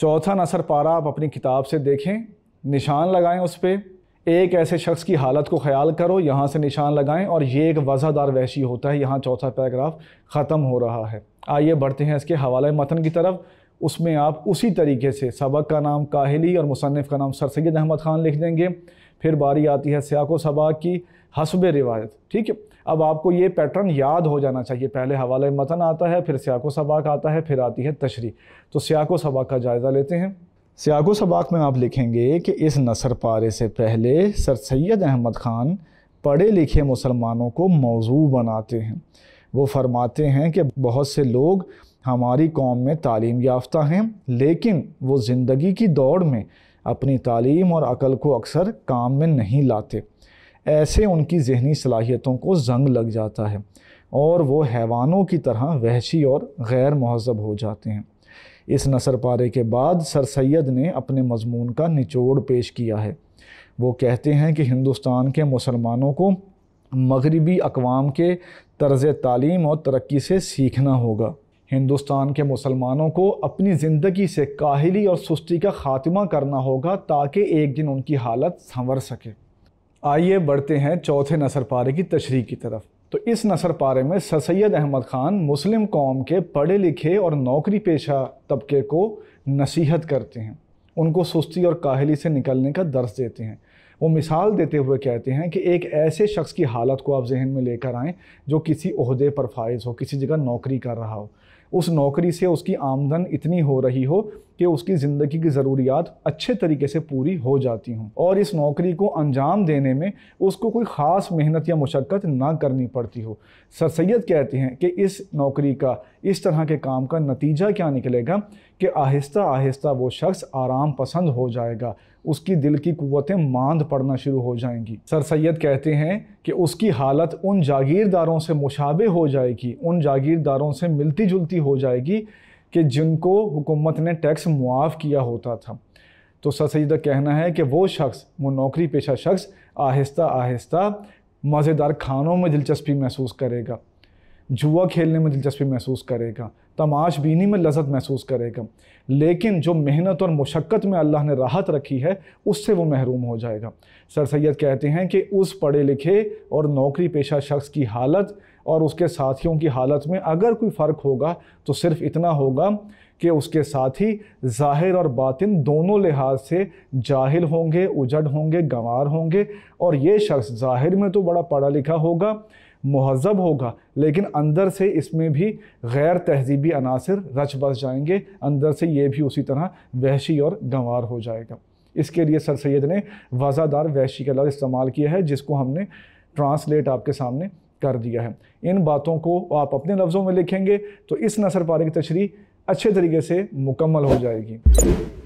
चौथा नसर पारा आप अपनी किताब से देखें निशान लगाएं उस पर एक ऐसे शख्स की हालत को ख्याल करो यहाँ से निशान लगाएं और ये एक वज़ादार वैशी होता है यहाँ चौथा पैराग्राफ ख़त्म हो रहा है आइए बढ़ते हैं इसके हवाले मतन की तरफ उसमें आप उसी तरीके से सबक का नाम काहली और मुसनफ़ का नाम सर सैद अहमद ख़ान लिख देंगे फिर बारी आती है स्याको सबाक की हसब रिवायत ठीक है अब आपको ये पैटर्न याद हो जाना चाहिए पहले हवाला मतन आता है फिर सियाको सबाक आता है फिर आती है तशरी तो सियाको सबाक का जायज़ा लेते हैं सियाको सबाक में आप लिखेंगे कि इस नसर पारे से पहले सर सैद अहमद ख़ान पढ़े लिखे मुसलमानों को मौजू बनाते हैं वो फरमाते हैं कि बहुत से लोग हमारी कौम में तालीम याफ्ता हैं लेकिन वो ज़िंदगी की दौड़ में अपनी तालीम और अकल को अक्सर काम में नहीं लाते ऐसे उनकी जहनी सलाहियतों को जंग लग जाता है और वो हैवानों की तरह वहशी और गैर महजब हो जाते हैं इस नसर पारे के बाद सर सैद ने अपने मजमून का निचोड़ पेश किया है वो कहते हैं कि हिंदुस्तान के मुसलमानों को मगरबी अकवाम के तर्ज़ तालीम और तरक्की से सीखना होगा हिंदुस्तान के मुसलमानों को अपनी ज़िंदगी से काहली और सुस्ती का ख़ात्मा करना होगा ताकि एक दिन उनकी हालत संवर सके आइए बढ़ते हैं चौथे नसर पारे की तशरी की तरफ तो इस नसर पारे में सर सैद अहमद ख़ान मुस्लिम कौम के पढ़े लिखे और नौकरी पेशा तबके को नसीहत करते हैं उनको सुस्ती और काहली से निकलने का दर्स देते हैं वो मिसाल देते हुए कहते हैं कि एक ऐसे शख्स की हालत को आप जहन में लेकर आएँ जो किसी अहदे पर फायज हो किसी जगह नौकरी कर रहा हो उस नौकरी से उसकी आमदन इतनी हो रही हो कि उसकी ज़िंदगी की ज़रूरियात अच्छे तरीके से पूरी हो जाती हूँ और इस नौकरी को अंजाम देने में उसको कोई ख़ास मेहनत या मशक्क़त ना करनी पड़ती हो सर सैद कहते हैं कि इस नौकरी का इस तरह के काम का नतीजा क्या निकलेगा कि आहिस्ता आहिस्ता वो शख्स आराम पसंद हो जाएगा उसकी दिल की कुतें मांद पड़ना शुरू हो जाएंगी सर सैद कहते हैं कि उसकी हालत उन जागीरदारों से मुशाबे हो जाएगी उन जागीरदारों से मिलती जुलती हो जाएगी कि जिनको हुकूमत ने टैक्स मुआफ़ किया होता था तो सर सैद का कहना है कि वो शख्स वो नौकरी पेशा शख्स आहिस्ता आहिस्ता मज़ेदार खानों में दिलचस्पी महसूस करेगा जुआ खेलने में दिलचस्पी महसूस करेगा तमाश बीनी में लजत महसूस करेगा लेकिन जो मेहनत और मुशक्क़त में अल्लाह ने राहत रखी है उससे वो महरूम हो जाएगा सर सैद कहते हैं कि उस पढ़े लिखे और नौकरी पेशा शख्स की हालत और उसके साथियों की हालत में अगर कोई फ़र्क होगा तो सिर्फ इतना होगा कि उसके साथी ज़ाहिर और बातिन दोनों लिहाज से जाहिल होंगे उजड़ होंगे गंवार होंगे और ये शख्स ज़ाहिर में तो बड़ा पढ़ा लिखा होगा महजब होगा लेकिन अंदर से इसमें भी गैर तहजीबी अनासर रच बस जाएंगे अंदर से ये भी उसी तरह वहशी और गंवार हो जाएगा इसके लिए सर सैद ने वज़ादार वहशी का लफ्ज़ इस्तेमाल किया है जिसको हमने ट्रांसलेट आपके सामने कर दिया है इन बातों को आप अपने लफ्ज़ों में लिखेंगे तो इस नसर पारे की तशरी अच्छे तरीके से मुकम्मल हो जाएगी